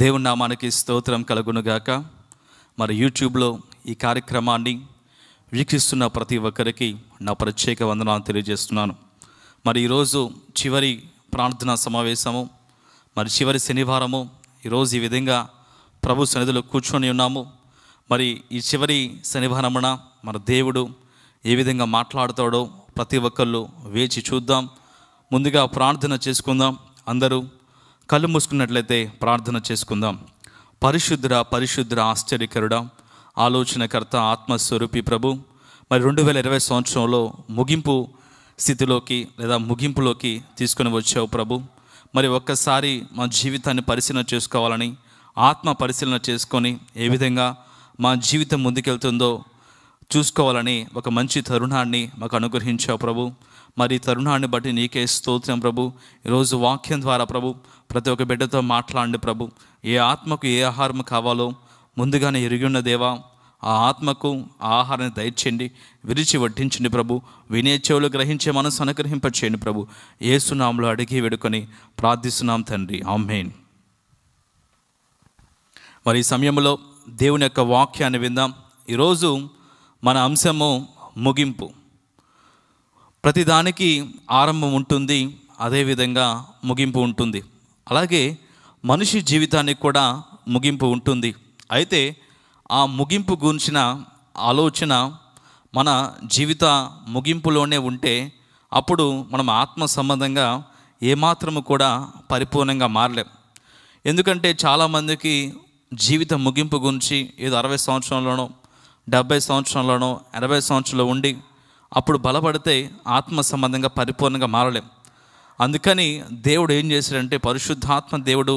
దేవుని నామానికి స్తోత్రం కలుగునుగాక మరి యూట్యూబ్లో ఈ కార్యక్రమాన్ని వీక్షిస్తున్న ప్రతి ఒక్కరికి నా ప్రత్యేక వందనాలు తెలియజేస్తున్నాను మరి ఈరోజు చివరి ప్రార్థనా సమావేశము మరి చివరి శనివారము ఈరోజు ఈ విధంగా ప్రభు సన్నిధిలో కూర్చొని ఉన్నాము మరి ఈ చివరి శనివారమున మన దేవుడు ఏ విధంగా మాట్లాడతాడో ప్రతి ఒక్కళ్ళు వేచి చూద్దాం ముందుగా ప్రార్థన చేసుకుందాం అందరూ కళ్ళు మూసుకున్నట్లయితే ప్రార్థన చేసుకుందాం పరిశుద్ధుడ పరిశుద్ధుడ ఆశ్చర్యకరుడ ఆలోచనకర్త ఆత్మస్వరూపి ప్రభు మరి రెండు వేల ఇరవై సంవత్సరంలో ముగింపు స్థితిలోకి లేదా ముగింపులోకి తీసుకుని వచ్చావు ప్రభు మరి ఒక్కసారి మా జీవితాన్ని పరిశీలన చేసుకోవాలని ఆత్మ పరిశీలన చేసుకొని ఏ విధంగా మా జీవితం ముందుకెళ్తుందో చూసుకోవాలని ఒక మంచి తరుణాన్ని మాకు అనుగ్రహించావు ప్రభు మరి తరుణాన్ని బట్టి నీకే స్తోత్రం ప్రభు ఈరోజు వాక్యం ద్వారా ప్రభు ప్రతి ఒక్క బిడ్డతో మాట్లాడండి ప్రభు ఏ ఆత్మకు ఏ ఆహారం కావాలో ముందుగానే ఉన్న దేవా ఆ ఆత్మకు ఆ ఆహారాన్ని దయచేయండి విరిచి వడ్డించండి ప్రభు వినే చెవులు గ్రహించే మనసు అనుగ్రహింపచేయండి ప్రభు ఏసునాములు అడిగి వేడుకొని ప్రార్థిస్తున్నాం తండ్రి ఆమెన్ మరి ఈ సమయంలో దేవుని యొక్క వాక్యాన్ని విందాం ఈరోజు మన అంశము ముగింపు ప్రతిదానికి ఆరంభం ఉంటుంది అదేవిధంగా ముగింపు ఉంటుంది అలాగే మనిషి జీవితానికి కూడా ముగింపు ఉంటుంది అయితే ఆ ముగింపు గురించిన ఆలోచన మన జీవిత ముగింపులోనే ఉంటే అప్పుడు మనం ఆత్మ సంబంధంగా ఏమాత్రము కూడా పరిపూర్ణంగా మారలేం ఎందుకంటే చాలామందికి జీవిత ముగింపు గురించి ఏదో అరవై సంవత్సరంలోనో డెబ్బై సంవత్సరంలోనో ఎనభై సంవత్సరంలో ఉండి అప్పుడు బలపడితే ఆత్మ సంబంధంగా పరిపూర్ణంగా మారలేం అందుకని దేవుడు ఏం చేశాడంటే పరిశుద్ధాత్మ దేవుడు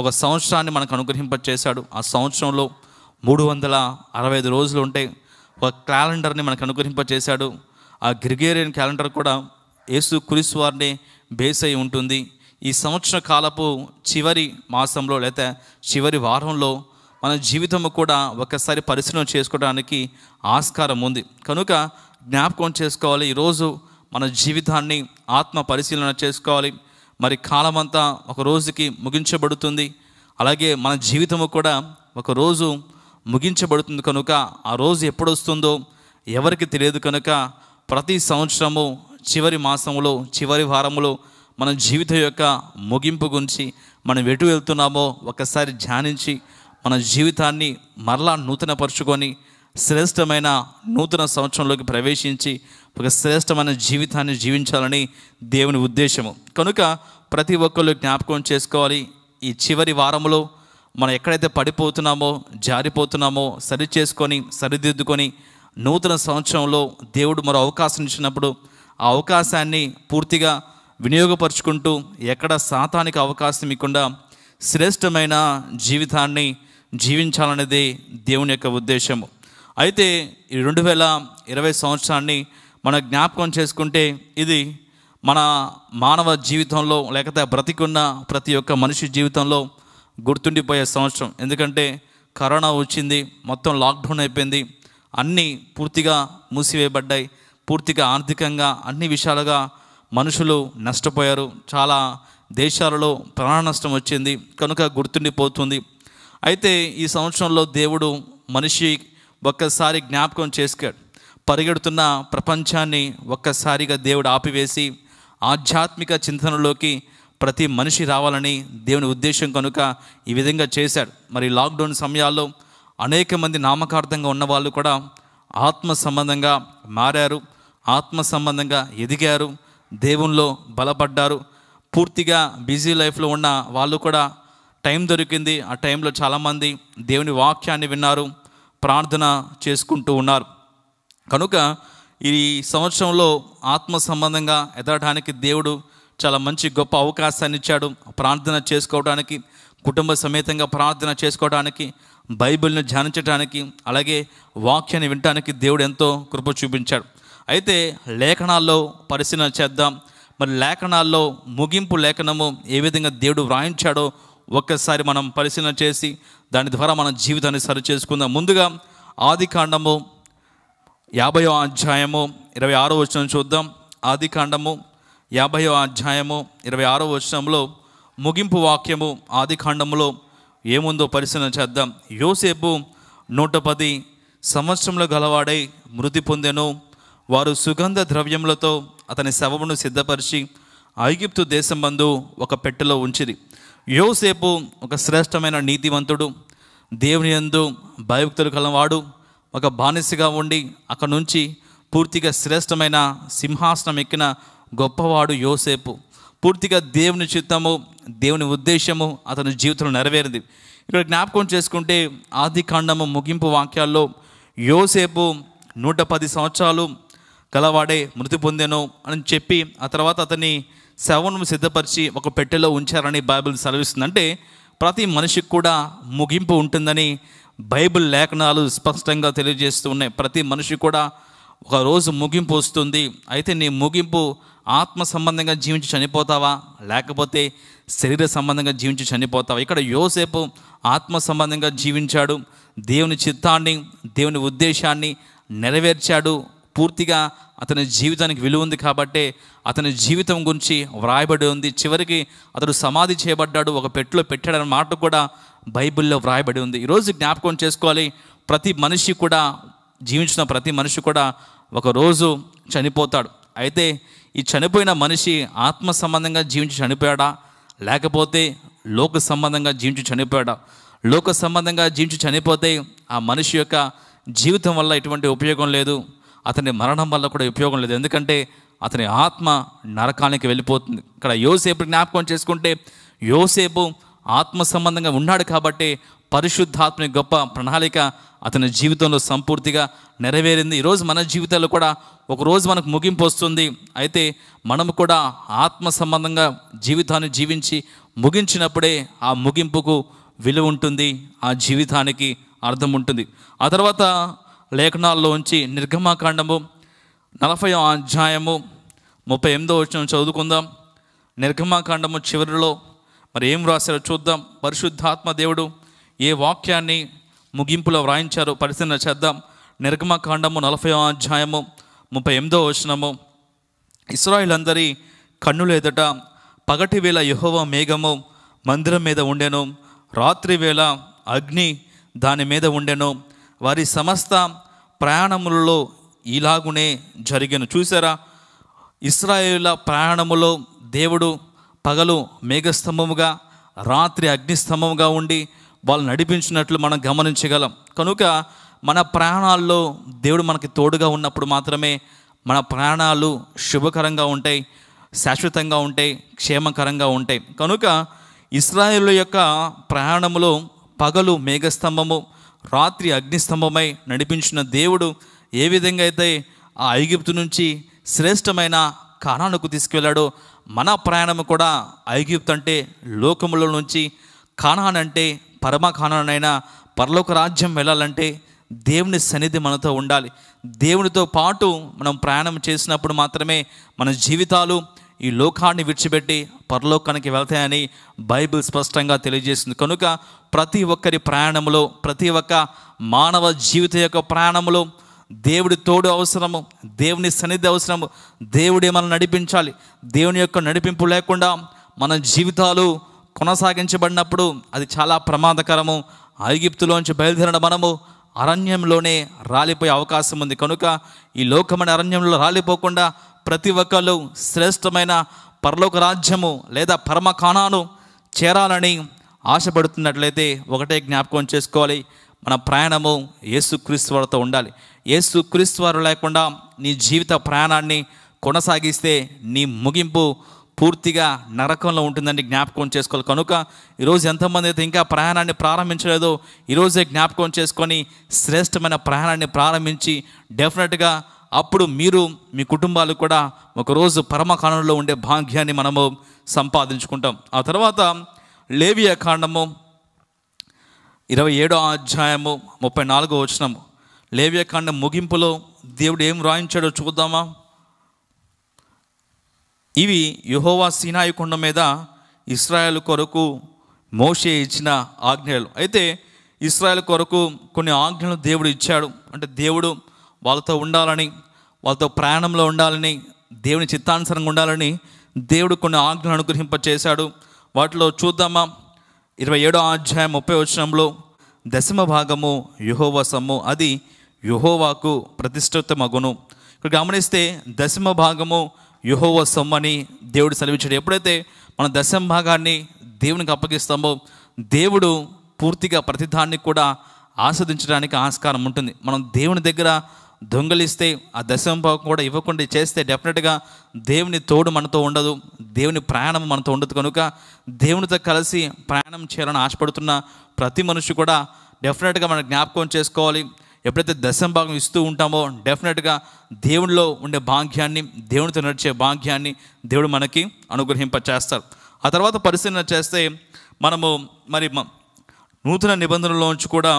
ఒక సంవత్సరాన్ని మనకు అనుగ్రహింపచేశాడు ఆ సంవత్సరంలో మూడు వందల అరవై ఐదు రోజులు ఉంటే ఒక క్యాలెండర్ని మనకు అనుగ్రహింపచేశాడు ఆ గ్రిగేరియన్ క్యాలెండర్ కూడా యేసు క్రీస్తు వారిని బేస్ అయి ఉంటుంది ఈ సంవత్సర కాలపు చివరి మాసంలో లేదా చివరి వారంలో మన జీవితము కూడా ఒకసారి పరిశీలన చేసుకోవడానికి ఆస్కారం ఉంది కనుక జ్ఞాపకం చేసుకోవాలి ఈరోజు మన జీవితాన్ని ఆత్మ పరిశీలన చేసుకోవాలి మరి కాలమంతా ఒక రోజుకి ముగించబడుతుంది అలాగే మన జీవితము కూడా ఒక రోజు ముగించబడుతుంది కనుక ఆ రోజు ఎప్పుడు వస్తుందో ఎవరికి తెలియదు కనుక ప్రతి సంవత్సరము చివరి మాసంలో చివరి వారంలో మన జీవితం యొక్క ముగింపు గురించి మనం ఎటు వెళ్తున్నామో ఒకసారి ధ్యానించి మన జీవితాన్ని మరలా నూతనపరుచుకొని శ్రేష్టమైన నూతన సంవత్సరంలోకి ప్రవేశించి ఒక శ్రేష్టమైన జీవితాన్ని జీవించాలని దేవుని ఉద్దేశము కనుక ప్రతి ఒక్కళ్ళు జ్ఞాపకం చేసుకోవాలి ఈ చివరి వారంలో మనం ఎక్కడైతే పడిపోతున్నామో జారిపోతున్నామో సరి చేసుకొని సరిదిద్దుకొని నూతన సంవత్సరంలో దేవుడు మరో అవకాశం ఇచ్చినప్పుడు ఆ అవకాశాన్ని పూర్తిగా వినియోగపరుచుకుంటూ ఎక్కడ శాతానికి అవకాశం ఇవ్వకుండా శ్రేష్టమైన జీవితాన్ని జీవించాలనేది దేవుని యొక్క ఉద్దేశము అయితే ఈ రెండు వేల ఇరవై సంవత్సరాన్ని మన జ్ఞాపకం చేసుకుంటే ఇది మన మానవ జీవితంలో లేకపోతే బ్రతికున్న ప్రతి ఒక్క మనిషి జీవితంలో గుర్తుండిపోయే సంవత్సరం ఎందుకంటే కరోనా వచ్చింది మొత్తం లాక్డౌన్ అయిపోయింది అన్నీ పూర్తిగా మూసివేయబడ్డాయి పూర్తిగా ఆర్థికంగా అన్ని విషయాలుగా మనుషులు నష్టపోయారు చాలా దేశాలలో ప్రాణ నష్టం వచ్చింది కనుక గుర్తుండిపోతుంది అయితే ఈ సంవత్సరంలో దేవుడు మనిషి ఒక్కసారి జ్ఞాపకం చేసుకోడు పరిగెడుతున్న ప్రపంచాన్ని ఒక్కసారిగా దేవుడు ఆపివేసి ఆధ్యాత్మిక చింతనలోకి ప్రతి మనిషి రావాలని దేవుని ఉద్దేశం కనుక ఈ విధంగా చేశాడు మరి లాక్డౌన్ సమయాల్లో అనేక మంది నామకార్థంగా ఉన్నవాళ్ళు కూడా ఆత్మ సంబంధంగా మారారు ఆత్మ సంబంధంగా ఎదిగారు దేవుణ్ణిలో బలపడ్డారు పూర్తిగా బిజీ లైఫ్లో ఉన్న వాళ్ళు కూడా టైం దొరికింది ఆ టైంలో చాలామంది దేవుని వాక్యాన్ని విన్నారు ప్రార్థన చేసుకుంటూ ఉన్నారు కనుక ఈ సంవత్సరంలో ఆత్మ సంబంధంగా ఎదగడానికి దేవుడు చాలా మంచి గొప్ప అవకాశాన్ని ఇచ్చాడు ప్రార్థన చేసుకోవడానికి కుటుంబ సమేతంగా ప్రార్థన చేసుకోవడానికి బైబిల్ని ధ్యానించడానికి అలాగే వాక్యాన్ని వినడానికి దేవుడు ఎంతో కృప చూపించాడు అయితే లేఖనాల్లో పరిశీలన చేద్దాం మరి లేఖనాల్లో ముగింపు లేఖనము ఏ విధంగా దేవుడు వ్రాయించాడో ఒక్కసారి మనం పరిశీలన చేసి దాని ద్వారా మన జీవితాన్ని సరి చేసుకుందాం ముందుగా ఆది కాండము యాభయో అధ్యాయము ఇరవై ఆరో వచనం చూద్దాం ఆది కాండము యాభయో అధ్యాయము ఇరవై ఆరో వచనంలో ముగింపు వాక్యము ఆది కాండములో ఏముందో పరిశీలన చేద్దాం యోసేపు నూట పది సంవత్సరంలో గలవాడై మృతి పొందెను వారు సుగంధ ద్రవ్యములతో అతని శవమును సిద్ధపరిచి ఐగిప్తు దేశం బందు ఒక పెట్టెలో ఉంచిరి యోసేపు ఒక శ్రేష్టమైన నీతివంతుడు దేవుని ఎందు భయభక్తులు కలవాడు ఒక బానిసగా ఉండి అక్కడ నుంచి పూర్తిగా శ్రేష్టమైన సింహాసనం ఎక్కిన గొప్పవాడు యోసేపు పూర్తిగా దేవుని చిత్తము దేవుని ఉద్దేశము అతని జీవితంలో నెరవేరింది ఇక్కడ జ్ఞాపకం చేసుకుంటే ఆది కాండము ముగింపు వాక్యాల్లో యోసేపు నూట పది సంవత్సరాలు కలవాడే మృతి పొందాను అని చెప్పి ఆ తర్వాత అతన్ని శవను సిద్ధపరిచి ఒక పెట్టెలో ఉంచారని బైబిల్ సెలవిస్తుంది అంటే ప్రతి మనిషికి కూడా ముగింపు ఉంటుందని బైబిల్ లేఖనాలు స్పష్టంగా తెలియజేస్తూ ఉన్నాయి ప్రతి మనిషి కూడా ఒక రోజు ముగింపు వస్తుంది అయితే నీ ముగింపు ఆత్మ సంబంధంగా జీవించి చనిపోతావా లేకపోతే శరీర సంబంధంగా జీవించి చనిపోతావా ఇక్కడ యోసేపు ఆత్మ సంబంధంగా జీవించాడు దేవుని చిత్తాన్ని దేవుని ఉద్దేశాన్ని నెరవేర్చాడు పూర్తిగా అతని జీవితానికి విలువ ఉంది కాబట్టే అతని జీవితం గురించి వ్రాయబడి ఉంది చివరికి అతడు సమాధి చేయబడ్డాడు ఒక పెట్టులో పెట్టాడన్న మాట కూడా బైబిల్లో వ్రాయబడి ఉంది ఈరోజు జ్ఞాపకం చేసుకోవాలి ప్రతి మనిషి కూడా జీవించిన ప్రతి మనిషి కూడా ఒకరోజు చనిపోతాడు అయితే ఈ చనిపోయిన మనిషి ఆత్మ సంబంధంగా జీవించి చనిపోయాడా లేకపోతే లోక సంబంధంగా జీవించి చనిపోయాడా లోక సంబంధంగా జీవించి చనిపోతే ఆ మనిషి యొక్క జీవితం వల్ల ఎటువంటి ఉపయోగం లేదు అతని మరణం వల్ల కూడా ఉపయోగం లేదు ఎందుకంటే అతని ఆత్మ నరకానికి వెళ్ళిపోతుంది ఇక్కడ యోసేపు జ్ఞాపకం చేసుకుంటే యోసేపు ఆత్మ సంబంధంగా ఉన్నాడు కాబట్టి పరిశుద్ధాత్మని గొప్ప ప్రణాళిక అతని జీవితంలో సంపూర్తిగా నెరవేరింది ఈరోజు మన జీవితాల్లో కూడా ఒకరోజు మనకు ముగింపు వస్తుంది అయితే మనము కూడా ఆత్మ సంబంధంగా జీవితాన్ని జీవించి ముగించినప్పుడే ఆ ముగింపుకు విలువ ఉంటుంది ఆ జీవితానికి అర్థం ఉంటుంది ఆ తర్వాత లేఖనాల్లోంచి నిర్గమాకాండము నలభై అధ్యాయము ముప్పై ఎనిమిదో వచ్చిన చదువుకుందాం నిర్గమాకాండము చివరిలో మరి ఏం రాశారో చూద్దాం పరిశుద్ధాత్మ దేవుడు ఏ వాక్యాన్ని ముగింపులో వ్రాయించారో పరిశీలన చేద్దాం నిర్గమకాండము నలభై అధ్యాయము ముప్పై ఎనిమిదో వచనము కన్నులు ఎదుట పగటి వేళ యహోవ మేఘము మందిరం మీద ఉండెను రాత్రి వేళ అగ్ని దాని మీద ఉండెను వారి సమస్త ప్రయాణములలో ఇలాగునే జరిగిన చూసారా ఇస్రాయేళ్ల ప్రయాణములో దేవుడు పగలు మేఘస్తంభముగా రాత్రి అగ్నిస్తంభముగా ఉండి వాళ్ళు నడిపించినట్లు మనం గమనించగలం కనుక మన ప్రయాణాల్లో దేవుడు మనకి తోడుగా ఉన్నప్పుడు మాత్రమే మన ప్రయాణాలు శుభకరంగా ఉంటాయి శాశ్వతంగా ఉంటాయి క్షేమకరంగా ఉంటాయి కనుక ఇస్రాయేల్ యొక్క ప్రయాణములో పగలు మేఘస్తంభము రాత్రి అగ్నిస్తంభమై నడిపించిన దేవుడు ఏ విధంగా అయితే ఆ ఐగిప్తు నుంచి శ్రేష్టమైన కానానుకు తీసుకువెళ్ళాడో మన ప్రయాణం కూడా ఐగిప్తు అంటే లోకముల నుంచి కానాన్ అంటే పరమ కానానైన పరలోక రాజ్యం వెళ్ళాలంటే దేవుని సన్నిధి మనతో ఉండాలి దేవునితో పాటు మనం ప్రయాణం చేసినప్పుడు మాత్రమే మన జీవితాలు ఈ లోకాన్ని విడిచిపెట్టి పరలోకానికి వెళ్తాయని బైబిల్ స్పష్టంగా తెలియజేసింది కనుక ప్రతి ఒక్కరి ప్రయాణంలో ప్రతి ఒక్క మానవ జీవిత యొక్క ప్రయాణంలో దేవుడి తోడు అవసరము దేవుని సన్నిధి అవసరము దేవుడే మనం నడిపించాలి దేవుని యొక్క నడిపింపు లేకుండా మన జీవితాలు కొనసాగించబడినప్పుడు అది చాలా ప్రమాదకరము ఐగిప్తులోంచి బయలుదేరిన మనము అరణ్యంలోనే రాలిపోయే అవకాశం ఉంది కనుక ఈ లోకమైన అరణ్యంలో రాలిపోకుండా ప్రతి ఒక్కరు శ్రేష్టమైన పరలోక రాజ్యము లేదా పరమ కాణాలు చేరాలని ఆశపడుతున్నట్లయితే ఒకటే జ్ఞాపకం చేసుకోవాలి మన ప్రయాణము యేసుక్రీస్తువారితో ఉండాలి వారు లేకుండా నీ జీవిత ప్రయాణాన్ని కొనసాగిస్తే నీ ముగింపు పూర్తిగా నరకంలో ఉంటుందని జ్ఞాపకం చేసుకోవాలి కనుక ఈరోజు ఎంతమంది అయితే ఇంకా ప్రయాణాన్ని ప్రారంభించలేదో ఈరోజే జ్ఞాపకం చేసుకొని శ్రేష్టమైన ప్రయాణాన్ని ప్రారంభించి డెఫినెట్గా అప్పుడు మీరు మీ కుటుంబాలు కూడా ఒకరోజు పరమకాండంలో ఉండే భాగ్యాన్ని మనము సంపాదించుకుంటాం ఆ తర్వాత లేవియ కాండము ఇరవై ఏడో అధ్యాయము ముప్పై నాలుగో వచనము లేవియ కాండం ముగింపులో దేవుడు ఏం రాయించాడో చూద్దామా ఇవి యుహోవా సీనాయి కొండ మీద ఇస్రాయల్ కొరకు మోషే ఇచ్చిన ఆజ్ఞలు అయితే ఇస్రాయల్ కొరకు కొన్ని ఆజ్ఞలు దేవుడు ఇచ్చాడు అంటే దేవుడు వాళ్ళతో ఉండాలని వాళ్ళతో ప్రయాణంలో ఉండాలని దేవుని చిత్తానుసరంగా ఉండాలని దేవుడు కొన్ని ఆజ్ఞలు అనుగ్రహింపచేశాడు వాటిలో చూద్దామా ఇరవై ఏడో అధ్యాయం ముప్పై వచనంలో దశమ భాగము యుహోవసము అది యుహోవాకు ప్రతిష్ఠితమగును ఇక్కడ గమనిస్తే దశమ భాగము యుహోవ సొమ్ము అని దేవుడు సెలవిచ్చాడు ఎప్పుడైతే మన దశమ భాగాన్ని దేవునికి అప్పగిస్తామో దేవుడు పూర్తిగా ప్రతిదాన్ని కూడా ఆస్వాదించడానికి ఆస్కారం ఉంటుంది మనం దేవుని దగ్గర దొంగలిస్తే ఆ దశంభావం కూడా ఇవ్వకుండా చేస్తే డెఫినెట్గా దేవుని తోడు మనతో ఉండదు దేవుని ప్రయాణం మనతో ఉండదు కనుక దేవునితో కలిసి ప్రయాణం చేయాలని ఆశపడుతున్న ప్రతి మనిషి కూడా డెఫినెట్గా మనం జ్ఞాపకం చేసుకోవాలి ఎప్పుడైతే భాగం ఇస్తూ ఉంటామో డెఫినెట్గా దేవునిలో ఉండే భాగ్యాన్ని దేవునితో నడిచే భాగ్యాన్ని దేవుడు మనకి అనుగ్రహింప చేస్తారు ఆ తర్వాత పరిశీలన చేస్తే మనము మరి నూతన నిబంధనలోంచి కూడా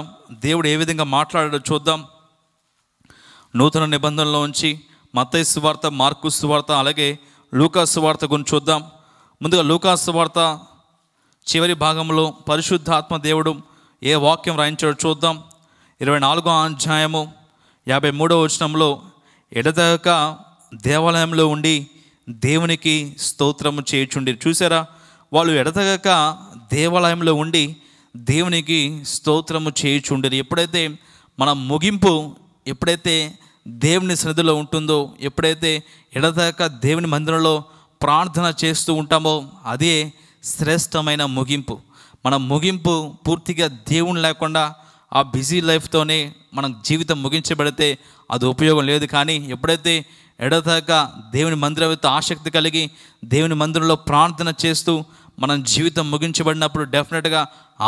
దేవుడు ఏ విధంగా మాట్లాడాడో చూద్దాం నూతన నిబంధనలో ఉంచి మతయ్య సువార్త మార్కు సువార్త అలాగే లూకా సువార్త గురించి చూద్దాం ముందుగా లూకా సువార్త చివరి భాగంలో పరిశుద్ధాత్మ దేవుడు ఏ వాక్యం రాయించాడో చూద్దాం ఇరవై నాలుగో అధ్యాయము యాభై మూడో వచనంలో ఎడతగక దేవాలయంలో ఉండి దేవునికి స్తోత్రము చేయుచుండి చూసారా వాళ్ళు ఎడతగక దేవాలయంలో ఉండి దేవునికి స్తోత్రము చేయుచుండరు ఎప్పుడైతే మన ముగింపు ఎప్పుడైతే దేవుని సన్నిధిలో ఉంటుందో ఎప్పుడైతే ఎడదాక దేవుని మందిరంలో ప్రార్థన చేస్తూ ఉంటామో అదే శ్రేష్టమైన ముగింపు మన ముగింపు పూర్తిగా దేవుని లేకుండా ఆ బిజీ లైఫ్తోనే మనం జీవితం ముగించబడితే అది ఉపయోగం లేదు కానీ ఎప్పుడైతే ఎడతాక దేవుని మందిరంతో ఆసక్తి కలిగి దేవుని మందిరంలో ప్రార్థన చేస్తూ మనం జీవితం ముగించబడినప్పుడు డెఫినెట్గా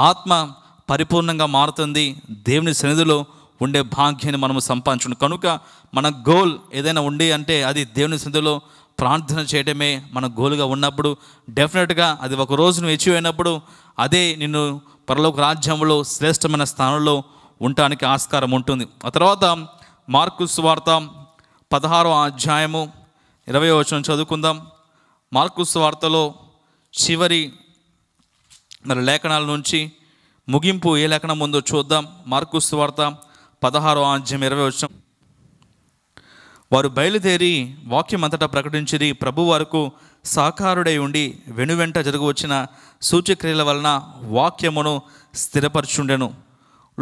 ఆత్మ పరిపూర్ణంగా మారుతుంది దేవుని సన్నిధిలో ఉండే భాగ్యాన్ని మనము సంపాదించుకున్నాం కనుక మన గోల్ ఏదైనా ఉండి అంటే అది దేవుని సిద్ధిలో ప్రార్థన చేయడమే మన గోలుగా ఉన్నప్పుడు డెఫినెట్గా అది ఒక రోజు నువ్వు ఎచీవ్ అయినప్పుడు అదే నిన్ను పరలోక రాజ్యంలో శ్రేష్టమైన స్థానంలో ఉండటానికి ఆస్కారం ఉంటుంది ఆ తర్వాత మార్కుస్ వార్త పదహారో అధ్యాయము ఇరవై వచనం చదువుకుందాం మార్కుస్ వార్తలో చివరి మరి లేఖనాల నుంచి ముగింపు ఏ లేఖనం ఉందో చూద్దాం మార్కుస్ వార్త పదహారో ఆజ్యం ఇరవై వచ్చిన వారు బయలుదేరి వాక్యం అంతటా ప్రకటించిది ప్రభు వరకు సహకారుడై ఉండి వెనువెంట జరుగువచ్చిన సూచ్యక్రియల వలన వాక్యమును స్థిరపరచుండెను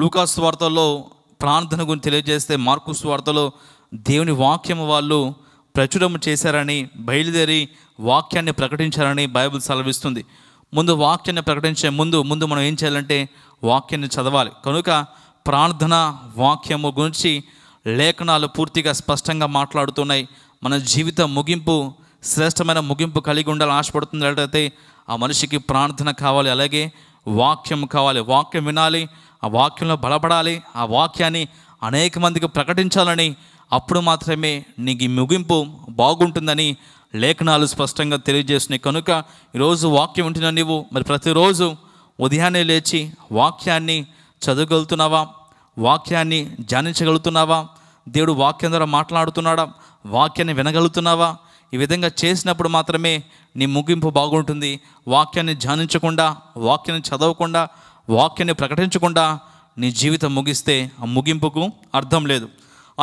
లూకాస్ వార్తల్లో ప్రార్థన గురించి తెలియజేస్తే మార్కు వార్తలో దేవుని వాక్యము వాళ్ళు ప్రచురము చేశారని బయలుదేరి వాక్యాన్ని ప్రకటించారని బైబిల్ సెలవిస్తుంది ముందు వాక్యాన్ని ప్రకటించే ముందు ముందు మనం ఏం చేయాలంటే వాక్యాన్ని చదవాలి కనుక ప్రార్థన వాక్యము గురించి లేఖనాలు పూర్తిగా స్పష్టంగా మాట్లాడుతున్నాయి మన జీవిత ముగింపు శ్రేష్టమైన ముగింపు కలిగి ఉండాలని ఆశపడుతుంది అయితే ఆ మనిషికి ప్రార్థన కావాలి అలాగే వాక్యం కావాలి వాక్యం వినాలి ఆ వాక్యంలో బలపడాలి ఆ వాక్యాన్ని అనేక మందికి ప్రకటించాలని అప్పుడు మాత్రమే నీకు ముగింపు బాగుంటుందని లేఖనాలు స్పష్టంగా తెలియజేస్తున్నాయి కనుక ఈరోజు వాక్యం ఉంటున్నా నీవు మరి ప్రతిరోజు ఉదయాన్నే లేచి వాక్యాన్ని చదవగలుగుతున్నావా వాక్యాన్ని ధ్యానించగలుగుతున్నావా దేవుడు వాక్యం ద్వారా మాట్లాడుతున్నాడా వాక్యాన్ని వినగలుగుతున్నావా ఈ విధంగా చేసినప్పుడు మాత్రమే నీ ముగింపు బాగుంటుంది వాక్యాన్ని ధ్యానించకుండా వాక్యాన్ని చదవకుండా వాక్యాన్ని ప్రకటించకుండా నీ జీవితం ముగిస్తే ఆ ముగింపుకు అర్థం లేదు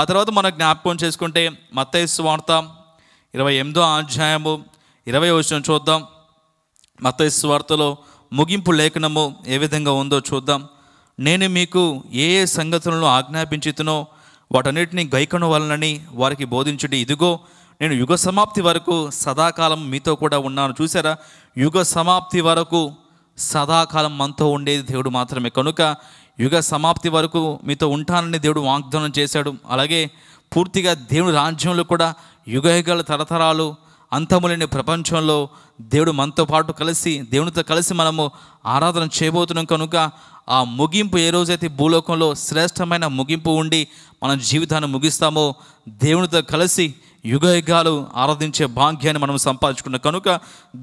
ఆ తర్వాత మన జ్ఞాపకం చేసుకుంటే మత్తైసు వార్త ఇరవై ఎనిమిదో అధ్యాయము ఇరవై వచ్చిన చూద్దాం మత్తైసు వార్తలో ముగింపు లేఖనము ఏ విధంగా ఉందో చూద్దాం నేను మీకు ఏ ఏ సంగతులను ఆజ్ఞాపించుతునో వాటన్నిటినీ గైకను వలనని వారికి బోధించుడి ఇదిగో నేను యుగ సమాప్తి వరకు సదాకాలం మీతో కూడా ఉన్నాను చూసారా యుగ సమాప్తి వరకు సదాకాలం మనతో ఉండేది దేవుడు మాత్రమే కనుక యుగ సమాప్తి వరకు మీతో ఉంటానని దేవుడు వాగ్దానం చేశాడు అలాగే పూర్తిగా దేవుని రాజ్యంలో కూడా యుగయుగాల తరతరాలు అంతములేని ప్రపంచంలో దేవుడు మనతో పాటు కలిసి దేవునితో కలిసి మనము ఆరాధన చేయబోతున్నాం కనుక ఆ ముగింపు ఏ రోజైతే భూలోకంలో శ్రేష్టమైన ముగింపు ఉండి మన జీవితాన్ని ముగిస్తామో దేవునితో కలిసి యుగ యుగాలు ఆరాధించే భాగ్యాన్ని మనం సంపాదించుకున్నాం కనుక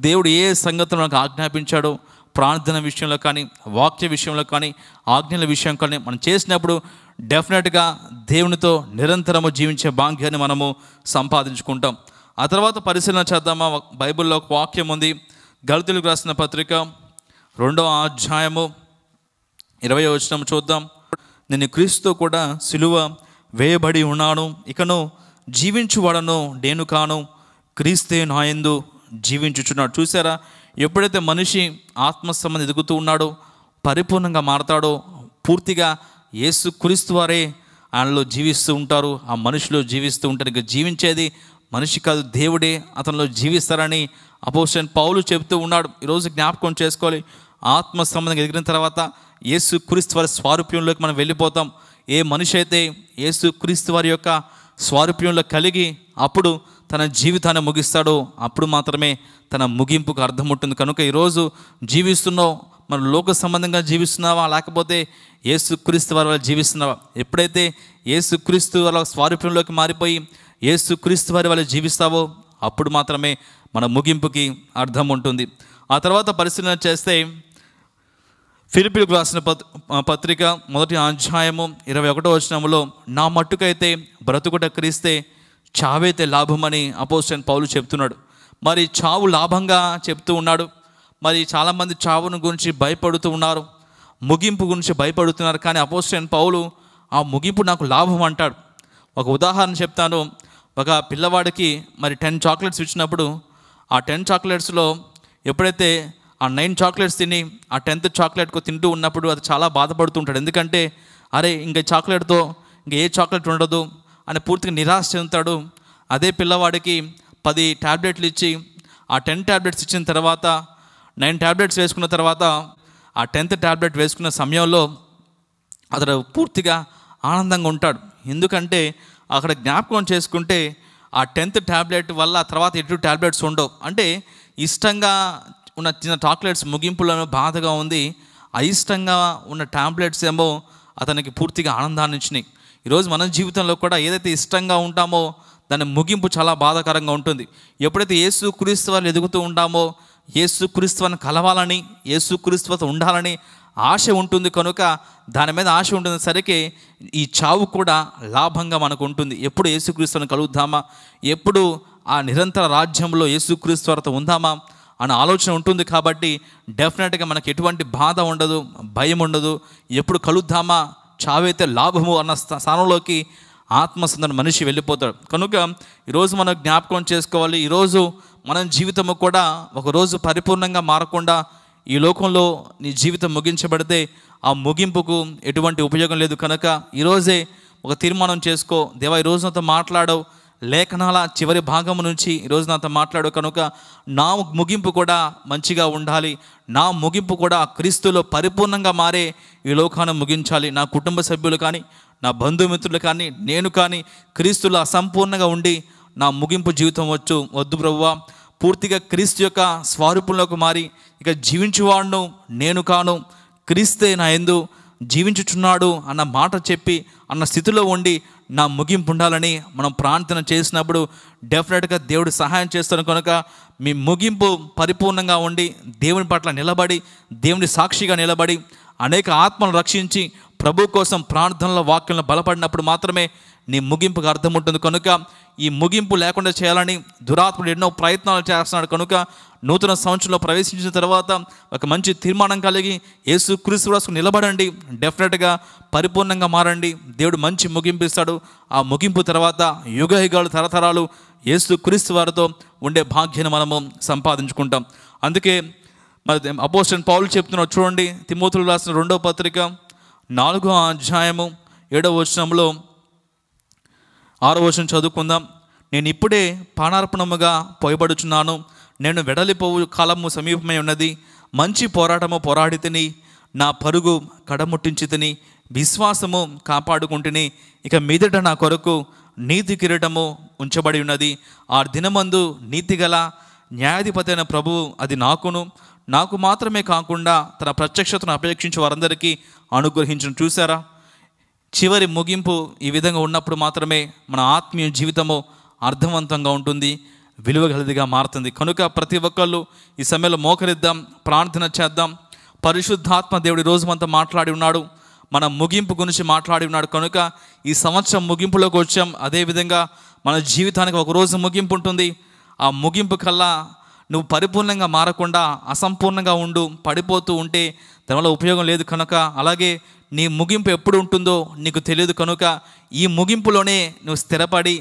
దేవుడు ఏ సంగతి మనకు ఆజ్ఞాపించాడో ప్రార్థన విషయంలో కానీ వాక్య విషయంలో కానీ ఆజ్ఞల విషయం కానీ మనం చేసినప్పుడు డెఫినెట్గా దేవునితో నిరంతరము జీవించే భాగ్యాన్ని మనము సంపాదించుకుంటాం ఆ తర్వాత పరిశీలన చేద్దామా బైబిల్లో ఒక వాక్యం ఉంది గళితులు రాసిన పత్రిక రెండవ అధ్యాయము ఇరవై వచనం చూద్దాం నేను క్రీస్తు కూడా సిలువ వేయబడి ఉన్నాను ఇకను జీవించువాడను నేను కాను క్రీస్తే నాయందు జీవించుచున్నాడు చూసారా ఎప్పుడైతే మనిషి ఆత్మ ఎదుగుతూ ఉన్నాడో పరిపూర్ణంగా మారతాడో పూర్తిగా ఏసు క్రీస్తు వారే ఆయనలో జీవిస్తూ ఉంటారు ఆ మనిషిలో జీవిస్తూ ఉంటారు ఇక జీవించేది మనిషి కాదు దేవుడే అతనిలో జీవిస్తారని అపోషన్ పౌలు చెబుతూ ఉన్నాడు ఈరోజు జ్ఞాపకం చేసుకోవాలి ఆత్మ సంబంధం ఎదిగిన తర్వాత యేసు క్రీస్తు వారి స్వారూప్యంలోకి మనం వెళ్ళిపోతాం ఏ మనిషి అయితే యేసు క్రీస్తు వారి యొక్క స్వారూప్యంలో కలిగి అప్పుడు తన జీవితాన్ని ముగిస్తాడో అప్పుడు మాత్రమే తన ముగింపుకు అర్థం ఉంటుంది కనుక ఈరోజు జీవిస్తున్నావు మన లోక సంబంధంగా జీవిస్తున్నావా లేకపోతే ఏసుక్రీస్తు వారి వల్ల జీవిస్తున్నావా ఎప్పుడైతే ఏసుక్రీస్తు వాళ్ళ స్వారూప్యంలోకి మారిపోయి ఏసు క్రీస్తు వారి వాళ్ళు జీవిస్తావో అప్పుడు మాత్రమే మన ముగింపుకి అర్థం ఉంటుంది ఆ తర్వాత పరిశీలన చేస్తే ఫిలిపిలకు రాసిన పత్రిక మొదటి అధ్యాయము ఇరవై ఒకటో వచనంలో నా మట్టుకైతే బ్రతుకుట క్రీస్తే చావైతే లాభమని అపోజిషన్ పౌలు చెప్తున్నాడు మరి చావు లాభంగా చెప్తూ ఉన్నాడు మరి చాలామంది చావును గురించి భయపడుతూ ఉన్నారు ముగింపు గురించి భయపడుతున్నారు కానీ అపోజిషన్ పౌలు ఆ ముగింపు నాకు లాభం అంటాడు ఒక ఉదాహరణ చెప్తాను ఒక పిల్లవాడికి మరి టెన్ చాక్లెట్స్ ఇచ్చినప్పుడు ఆ టెన్ చాక్లెట్స్లో ఎప్పుడైతే ఆ నైన్ చాక్లెట్స్ తిని ఆ టెన్త్ చాక్లెట్కు తింటూ ఉన్నప్పుడు అది చాలా బాధపడుతుంటాడు ఎందుకంటే అరే ఇంక చాక్లెట్తో ఇంక ఏ చాక్లెట్ ఉండదు అని పూర్తిగా నిరాశ చెందుతాడు అదే పిల్లవాడికి పది ట్యాబ్లెట్లు ఇచ్చి ఆ టెన్ ట్యాబ్లెట్స్ ఇచ్చిన తర్వాత నైన్ ట్యాబ్లెట్స్ వేసుకున్న తర్వాత ఆ టెన్త్ ట్యాబ్లెట్ వేసుకున్న సమయంలో అతడు పూర్తిగా ఆనందంగా ఉంటాడు ఎందుకంటే అక్కడ జ్ఞాపకం చేసుకుంటే ఆ టెన్త్ ట్యాబ్లెట్ వల్ల తర్వాత ఎటు ట్యాబ్లెట్స్ ఉండవు అంటే ఇష్టంగా ఉన్న చిన్న చాక్లెట్స్ ముగింపులను బాధగా ఉంది అయిష్టంగా ఉన్న ట్యాబ్లెట్స్ ఏమో అతనికి పూర్తిగా ఆనందాన్ని ఇచ్చినాయి ఈరోజు మన జీవితంలో కూడా ఏదైతే ఇష్టంగా ఉంటామో దాని ముగింపు చాలా బాధాకరంగా ఉంటుంది ఎప్పుడైతే యేసు క్రీస్తు వాళ్ళు ఎదుగుతూ ఉంటామో ఏసు క్రీస్తువాన్ని కలవాలని ఏసు క్రీస్తువత ఉండాలని ఆశ ఉంటుంది కనుక దాని మీద ఆశ ఉంటుంది సరికి ఈ చావు కూడా లాభంగా మనకు ఉంటుంది ఎప్పుడు యేసుక్రీస్తుని కలుగుద్దామా ఎప్పుడు ఆ నిరంతర రాజ్యంలో యేసుక్రీస్తు ఉందామా అనే ఆలోచన ఉంటుంది కాబట్టి డెఫినెట్గా మనకు ఎటువంటి బాధ ఉండదు భయం ఉండదు ఎప్పుడు కలుద్దామా చావైతే లాభము అన్న స్థానంలోకి ఆత్మసందన మనిషి వెళ్ళిపోతాడు కనుక ఈరోజు మనం జ్ఞాపకం చేసుకోవాలి ఈరోజు మన జీవితము కూడా ఒకరోజు పరిపూర్ణంగా మారకుండా ఈ లోకంలో నీ జీవితం ముగించబడితే ఆ ముగింపుకు ఎటువంటి ఉపయోగం లేదు కనుక ఈరోజే ఒక తీర్మానం చేసుకో దేవా ఈ రోజు నాతో మాట్లాడవు లేఖనాల చివరి భాగం నుంచి ఈరోజు నాతో మాట్లాడు కనుక నా ముగింపు కూడా మంచిగా ఉండాలి నా ముగింపు కూడా క్రీస్తులో పరిపూర్ణంగా మారే ఈ లోకాన్ని ముగించాలి నా కుటుంబ సభ్యులు కానీ నా బంధుమిత్రులు కానీ నేను కానీ క్రీస్తులు అసంపూర్ణంగా ఉండి నా ముగింపు జీవితం వచ్చు వద్దు ప్రభువా పూర్తిగా క్రీస్తు యొక్క స్వరూపంలోకి మారి ఇక జీవించువాడును నేను కాను క్రీస్తే నా ఎందు జీవించుచున్నాడు అన్న మాట చెప్పి అన్న స్థితిలో ఉండి నా ముగింపు ఉండాలని మనం ప్రార్థన చేసినప్పుడు డెఫినెట్గా దేవుడు సహాయం చేస్తాను కనుక మీ ముగింపు పరిపూర్ణంగా ఉండి దేవుని పట్ల నిలబడి దేవుని సాక్షిగా నిలబడి అనేక ఆత్మలను రక్షించి ప్రభు కోసం ప్రార్థనల వాక్యలను బలపడినప్పుడు మాత్రమే నీ ముగింపుకు అర్థం ఉంటుంది కనుక ఈ ముగింపు లేకుండా చేయాలని దురాత్ముడు ఎన్నో ప్రయత్నాలు చేస్తున్నాడు కనుక నూతన సంవత్సరంలో ప్రవేశించిన తర్వాత ఒక మంచి తీర్మానం కలిగి యేసు క్రీస్తు నిలబడండి డెఫినెట్గా పరిపూర్ణంగా మారండి దేవుడు మంచి ముగింపు ఇస్తాడు ఆ ముగింపు తర్వాత యుగ యుగాలు తరతరాలు యేసు క్రీస్తు వారితో ఉండే భాగ్యను మనము సంపాదించుకుంటాం అందుకే మరి అపోజిషన్ పౌలు చెప్తున్నాడు చూడండి తిమోతులు రాసిన రెండో పత్రిక నాలుగో అధ్యాయము ఏడవ వచనంలో ఆరో వర్షం చదువుకుందాం నేను ఇప్పుడే పానార్పణముగా పోయబడుచున్నాను నేను వెడలిపోవు కాలము సమీపమై ఉన్నది మంచి పోరాటము పోరాడితిని నా పరుగు కడముట్టించి తిని విశ్వాసము కాపాడుకుంటుని ఇక మీదట నా కొరకు నీతి కిరీటము ఉంచబడి ఉన్నది ఆ దినమందు నీతిగల న్యాయాధిపతి అయిన ప్రభువు అది నాకును నాకు మాత్రమే కాకుండా తన ప్రత్యక్షతను అపేక్షించే వారందరికీ అనుగ్రహించను చూసారా చివరి ముగింపు ఈ విధంగా ఉన్నప్పుడు మాత్రమే మన ఆత్మీయ జీవితము అర్థవంతంగా ఉంటుంది విలువగలదిగా మారుతుంది కనుక ప్రతి ఒక్కళ్ళు ఈ సమయంలో మోకరిద్దాం ప్రార్థన చేద్దాం పరిశుద్ధాత్మ దేవుడి రోజుమంతా మాట్లాడి ఉన్నాడు మన ముగింపు గురించి మాట్లాడి ఉన్నాడు కనుక ఈ సంవత్సరం ముగింపులోకి వచ్చాం అదేవిధంగా మన జీవితానికి ఒక రోజు ముగింపు ఉంటుంది ఆ ముగింపు కల్లా నువ్వు పరిపూర్ణంగా మారకుండా అసంపూర్ణంగా ఉండు పడిపోతూ ఉంటే దానివల్ల ఉపయోగం లేదు కనుక అలాగే నీ ముగింపు ఎప్పుడు ఉంటుందో నీకు తెలియదు కనుక ఈ ముగింపులోనే నువ్వు స్థిరపడి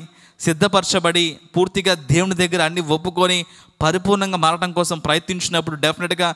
సిద్ధపరచబడి పూర్తిగా దేవుని దగ్గర అన్ని ఒప్పుకొని పరిపూర్ణంగా మారడం కోసం ప్రయత్నించినప్పుడు డెఫినెట్గా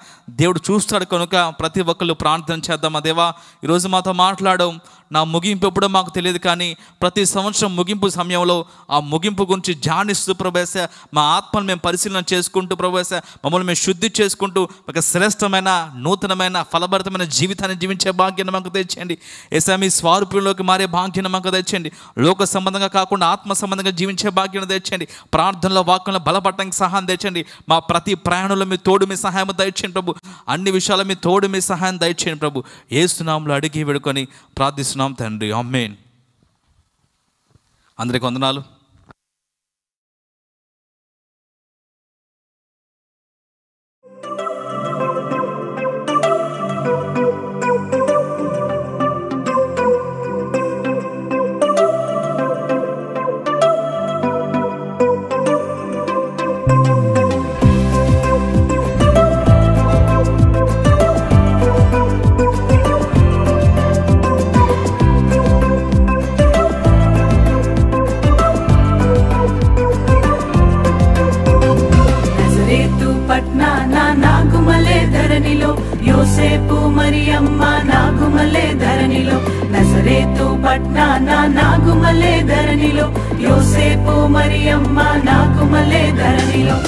దేవుడు చూస్తాడు కనుక ప్రతి ఒక్కళ్ళు ప్రార్థన చేద్దామా దేవా ఈరోజు మాతో మాట్లాడడం నా ముగింపు ఎప్పుడో మాకు తెలియదు కానీ ప్రతి సంవత్సరం ముగింపు సమయంలో ఆ ముగింపు గురించి ధ్యానిస్తూ ప్రవేశ మా ఆత్మను మేము పరిశీలన చేసుకుంటూ ప్రవేశ మమ్మల్ని మేము శుద్ధి చేసుకుంటూ ఒక శ్రేష్టమైన నూతనమైన ఫలభరితమైన జీవితాన్ని జీవించే భాగ్యాన్ని మాకు తెచ్చేయండి ఏసా మీ స్వారూప్యంలోకి మారే భాగ్యాన్ని మాకు తెచ్చండి లోక సంబంధంగా కాకుండా ఆత్మ సంబంధంగా జీవించే భాగ్యాన్ని తెచ్చండి ప్రార్థనలో వాక్యంలో బలపడటానికి సహాయం తెచ్చండి నడిపించండి మా ప్రతి ప్రయాణంలో మీ తోడు మీ సహాయం దయచేయండి ప్రభు అన్ని విషయాల మీ తోడు మీ సహాయం దయచేయండి ప్రభు ఏసునాములు అడిగి వేడుకొని ప్రార్థిస్తున్నాం తండ్రి అమ్మేన్ అందరికి వందనాలు అమ్మ నాకు మళ్ళీ ధరణిలో